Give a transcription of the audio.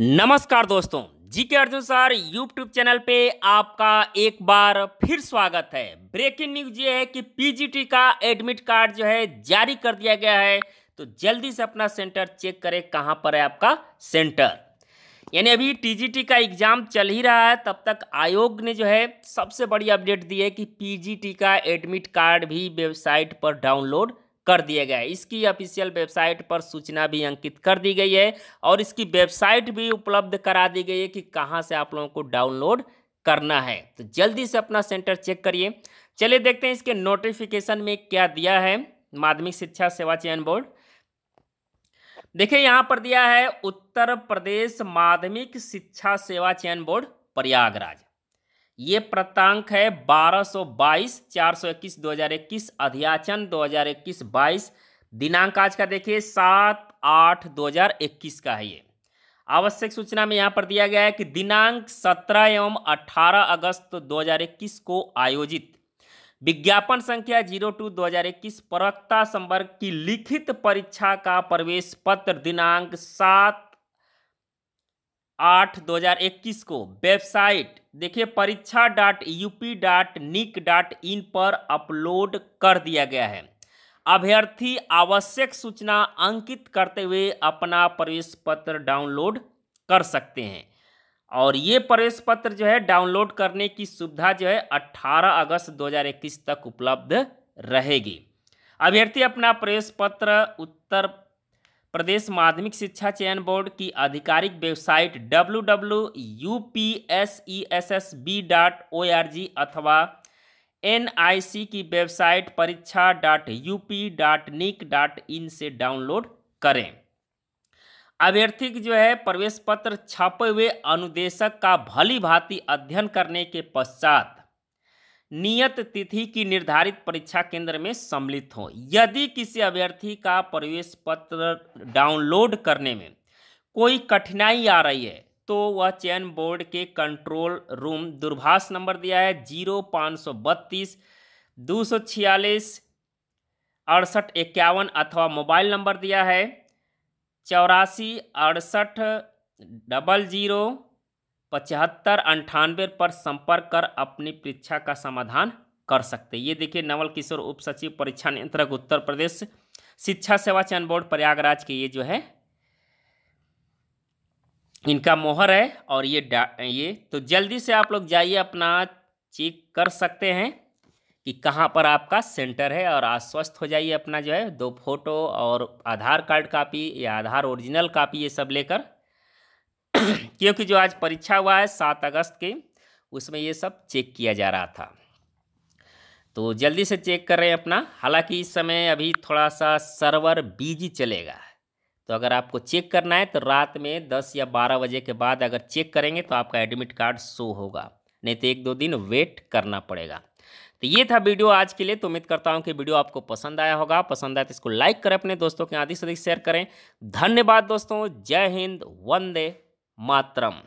नमस्कार दोस्तों GK Arjun sir YouTube channel पे आपका एक बार फिर स्वागत है ब्रेकिंग न्यूज ये है कि पीजीटी का एडमिट कार्ड जो है जारी कर दिया गया है तो जल्दी से अपना सेंटर चेक करें कहाँ पर है आपका सेंटर यानी अभी टीजीटी का एग्जाम चल ही रहा है तब तक आयोग ने जो है सबसे बड़ी अपडेट दी है कि पीजीटी का एडमिट कार्ड भी वेबसाइट पर डाउनलोड कर दिया गया है इसकी ऑफिशियल वेबसाइट पर सूचना भी अंकित कर दी गई है और इसकी वेबसाइट भी उपलब्ध करा दी गई है कि कहाँ से आप लोगों को डाउनलोड करना है तो जल्दी से अपना सेंटर चेक करिए चलिए देखते हैं इसके नोटिफिकेशन में क्या दिया है माध्यमिक शिक्षा सेवा चयन बोर्ड देखिए यहाँ पर दिया है उत्तर प्रदेश माध्यमिक शिक्षा सेवा चयन बोर्ड प्रयागराज ये प्रतांक है 1222 421 2021 अध्याचन 2021 22 दिनांक आज का देखिए सात आठ 2021 का है ये आवश्यक सूचना में यहाँ पर दिया गया है कि दिनांक 17 एवं 18 अगस्त 2021 को आयोजित विज्ञापन संख्या जीरो टू दो हजार इक्कीस प्रवक्ता संवर्ग की लिखित परीक्षा का प्रवेश पत्र दिनांक सात आठ दो हज़ार इक्कीस को वेबसाइट देखिए परीक्षा dot UP dot nic dot in पर अपलोड कर दिया गया है अभ्यर्थी आवश्यक सूचना अंकित करते हुए अपना प्रवेश पत्र डाउनलोड कर सकते हैं और ये प्रवेश पत्र जो है डाउनलोड करने की सुविधा जो है 18 अगस्त 2021 तक उपलब्ध रहेगी अभ्यर्थी अपना प्रवेश पत्र उत्तर प्रदेश माध्यमिक शिक्षा चयन बोर्ड की आधिकारिक website W U P S E S S B dot O R G अथवा एन आई सी की वेबसाइट परीक्षा dot U P dot nic dot in से डाउनलोड करें अभ्यर्थी जो है प्रवेश पत्र छापे हुए अनुदेशक का भली भांति अध्ययन करने के पश्चात नियत तिथि की निर्धारित परीक्षा केंद्र में सम्मिलित हों यदि किसी अभ्यर्थी का प्रवेश पत्र डाउनलोड करने में कोई कठिनाई आ रही है तो वह चयन बोर्ड के कंट्रोल रूम दूरभाष नंबर दिया है जीरो पाँच सौ बत्तीस दो सौ छियालीस अड़सठ इक्यावन अथवा मोबाइल नंबर दिया है चौरासी अड़सठ डबल जीरो पचहत्तर अंठानवे पर संपर्क कर अपनी परीक्षा का समाधान कर सकते ये देखिए नवल किशोर उप सचिव परीक्षा नियंत्रक उत्तर प्रदेश शिक्षा सेवा चयन बोर्ड प्रयागराज के ये जो है इनका मोहर है और ये ये तो जल्दी से आप लोग जाइए अपना चेक कर सकते हैं कि कहाँ पर आपका सेंटर है और आश्वस्त हो जाइए अपना जो है दो फोटो और आधार कार्ड कापी या आधार ओरिजिनल कापी ये सब लेकर क्योंकि जो आज परीक्षा हुआ है सात अगस्त की उसमें ये सब चेक किया जा रहा था तो जल्दी से चेक कर रहे हैं अपना हालांकि इस समय अभी थोड़ा सा सर्वर बिजी चलेगा तो अगर आपको चेक करना है तो रात में दस या बारह बजे के बाद अगर चेक करेंगे तो आपका एडमिट कार्ड शो होगा नहीं तो एक दो दिन वेट करना पड़ेगा तो ये था वीडियो आज के लिए तो उम्मीद करता हूँ कि वीडियो आपको पसंद आया होगा पसंद आया तो इसको लाइक करें अपने दोस्तों के अधिक से अधिक शेयर करें धन्यवाद दोस्तों जय हिंद वंदे मात्रम